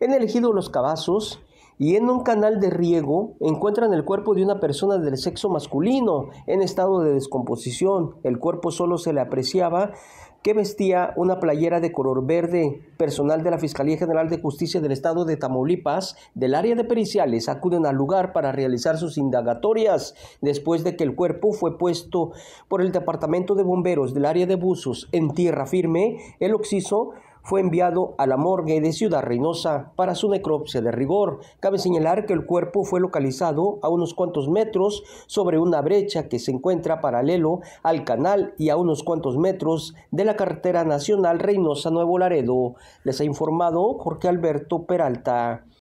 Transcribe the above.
En elegido Los cabazos y en un canal de riego encuentran el cuerpo de una persona del sexo masculino en estado de descomposición. El cuerpo solo se le apreciaba que vestía una playera de color verde. Personal de la Fiscalía General de Justicia del Estado de Tamaulipas, del área de periciales, acuden al lugar para realizar sus indagatorias después de que el cuerpo fue puesto por el Departamento de Bomberos del área de Buzos en tierra firme. El occiso fue enviado a la morgue de Ciudad Reynosa para su necropsia de rigor. Cabe señalar que el cuerpo fue localizado a unos cuantos metros sobre una brecha que se encuentra paralelo al canal y a unos cuantos metros de la carretera nacional Reynosa-Nuevo Laredo. Les ha informado Jorge Alberto Peralta.